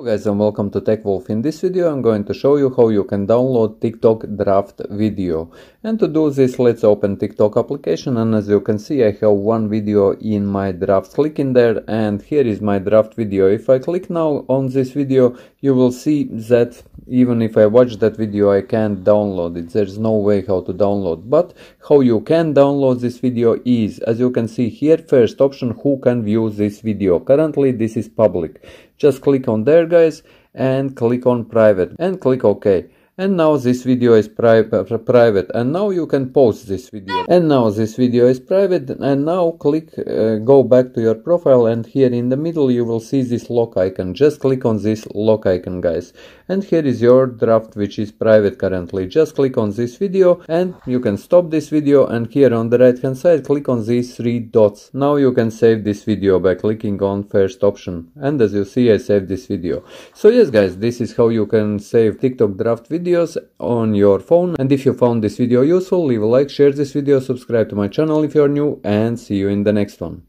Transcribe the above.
Hello guys and welcome to TechWolf. In this video I'm going to show you how you can download TikTok draft video. And to do this let's open TikTok application and as you can see I have one video in my draft. Click in there and here is my draft video. If I click now on this video you will see that even if I watch that video I can't download it. There's no way how to download. But how you can download this video is as you can see here first option who can view this video. Currently this is public. Just click on there guys and click on private and click OK and now this video is pri private and now you can post this video and now this video is private and now click uh, go back to your profile and here in the middle you will see this lock icon just click on this lock icon guys and here is your draft which is private currently just click on this video and you can stop this video and here on the right hand side click on these three dots now you can save this video by clicking on first option and as you see I saved this video so yes guys this is how you can save TikTok draft video videos on your phone and if you found this video useful leave a like, share this video, subscribe to my channel if you are new and see you in the next one.